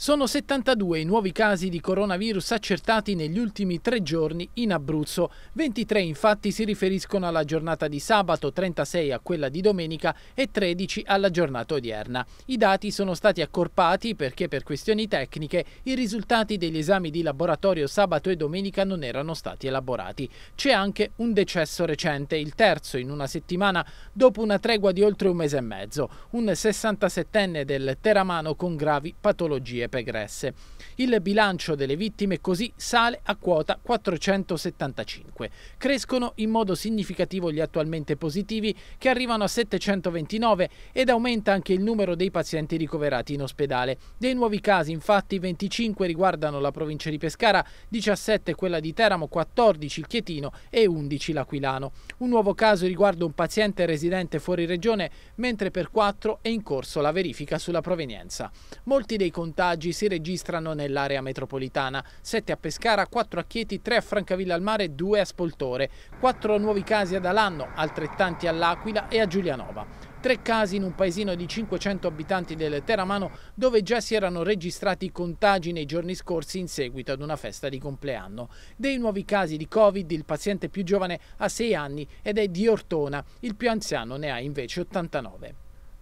Sono 72 i nuovi casi di coronavirus accertati negli ultimi tre giorni in Abruzzo. 23 infatti si riferiscono alla giornata di sabato, 36 a quella di domenica e 13 alla giornata odierna. I dati sono stati accorpati perché per questioni tecniche i risultati degli esami di laboratorio sabato e domenica non erano stati elaborati. C'è anche un decesso recente, il terzo in una settimana dopo una tregua di oltre un mese e mezzo, un 67enne del Teramano con gravi patologie sanitarie pregresse. Il bilancio delle vittime così sale a quota 475. Crescono in modo significativo gli attualmente positivi che arrivano a 729 ed aumenta anche il numero dei pazienti ricoverati in ospedale. Dei nuovi casi infatti 25 riguardano la provincia di Pescara, 17 quella di Teramo, 14 il Chietino e 11 l'Aquilano. Un nuovo caso riguarda un paziente residente fuori regione, mentre per 4 è in corso la verifica sulla provenienza. Molti dei contagi ostaggi si registrano nell'area metropolitana, 7 a Pescara, 4 a Chieti, 3 a Francavilla al Mare, 2 a Spoltore, 4 nuovi casi ad Alanno, altrettanti all'Aquila e a Giulianova. Tre casi in un paesino di 500 abitanti del Teramano dove già si erano registrati contagi nei giorni scorsi in seguito ad una festa di compleanno. Dei nuovi casi di Covid il paziente più giovane ha 6 anni ed è di Ortona, il più anziano ne ha invece 89.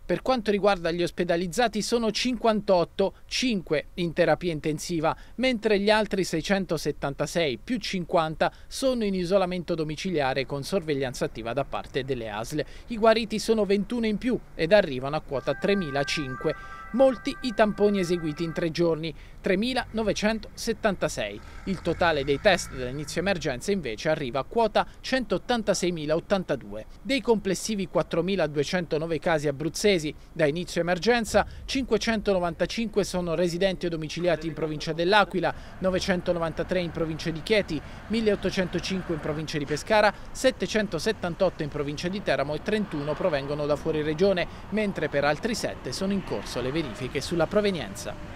Per quanto riguarda gli ospedalizzati sono 58, 5 in terapia intensiva, mentre gli altri 676 più 50 sono in isolamento domiciliare con sorveglianza attiva da parte delle ASL. I guariti sono 21 in più ed arrivano a quota 3.005 molti i tamponi eseguiti in tre giorni, 3.976. Il totale dei test dall'inizio emergenza invece arriva a quota 186.082. Dei complessivi 4.209 casi abruzzesi da inizio emergenza, 595 sono residenti o domiciliati in provincia dell'Aquila, 993 in provincia di Chieti, 1.805 in provincia di Pescara, 778 in provincia di Teramo e 31 provengono da fuori regione, mentre per altri 7 sono in corso le verifiche verifiche sulla provenienza.